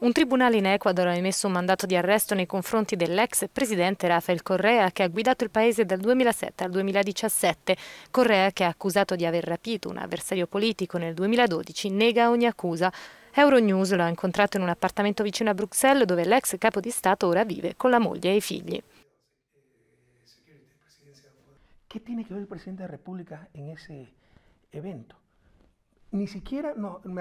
Un tribunale in Ecuador ha emesso un mandato di arresto nei confronti dell'ex presidente Rafael Correa che ha guidato il paese dal 2007 al 2017. Correa, che è accusato di aver rapito un avversario politico nel 2012, nega ogni accusa. Euronews lo ha incontrato in un appartamento vicino a Bruxelles dove l'ex capo di Stato ora vive con la moglie e i figli. Che tiene che vedere il Presidente della Repubblica in ese evento? Ni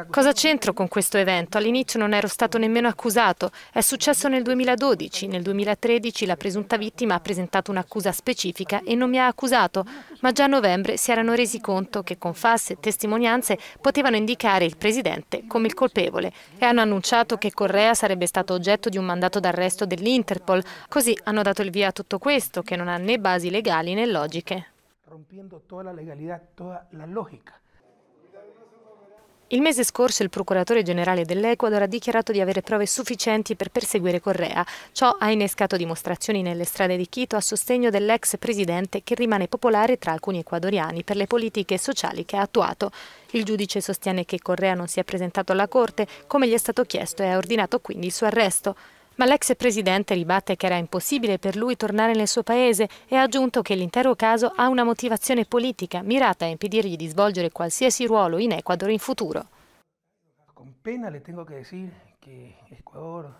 Cosa c'entro con questo evento? All'inizio non ero stato nemmeno accusato. È successo nel 2012. Nel 2013 la presunta vittima ha presentato un'accusa specifica e non mi ha accusato, ma già a novembre si erano resi conto che con false testimonianze potevano indicare il presidente come il colpevole e hanno annunciato che Correa sarebbe stato oggetto di un mandato d'arresto dell'Interpol. Così hanno dato il via a tutto questo che non ha né basi legali né logiche. Rompendo tutta la legalità, tutta la logica. Il mese scorso il procuratore generale dell'Ecuador ha dichiarato di avere prove sufficienti per perseguire Correa. Ciò ha innescato dimostrazioni nelle strade di Quito a sostegno dell'ex presidente che rimane popolare tra alcuni ecuadoriani per le politiche sociali che ha attuato. Il giudice sostiene che Correa non si è presentato alla corte come gli è stato chiesto e ha ordinato quindi il suo arresto ma l'ex presidente ribatte che era impossibile per lui tornare nel suo paese e ha aggiunto che l'intero caso ha una motivazione politica mirata a impedirgli di svolgere qualsiasi ruolo in Ecuador in futuro. Con pena le tengo che dire che Ecuador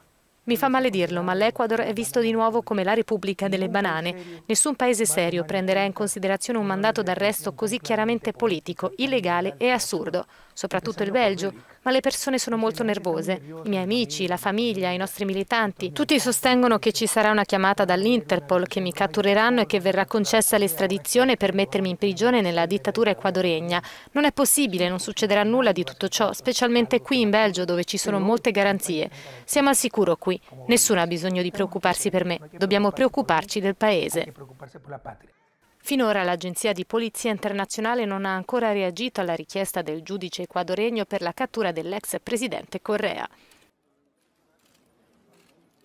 mi fa male dirlo, ma l'Ecuador è visto di nuovo come la Repubblica delle banane. Nessun paese serio prenderà in considerazione un mandato d'arresto così chiaramente politico, illegale e assurdo, soprattutto il Belgio, ma le persone sono molto nervose. I miei amici, la famiglia, i nostri militanti, tutti sostengono che ci sarà una chiamata dall'Interpol che mi cattureranno e che verrà concessa l'estradizione per mettermi in prigione nella dittatura equadoregna. Non è possibile, non succederà nulla di tutto ciò, specialmente qui in Belgio dove ci sono molte garanzie. Siamo al sicuro qui qui. Nessuno ha bisogno di preoccuparsi per me, dobbiamo preoccuparci del Paese. Finora l'Agenzia di Polizia Internazionale non ha ancora reagito alla richiesta del giudice equadoregno per la cattura dell'ex presidente Correa.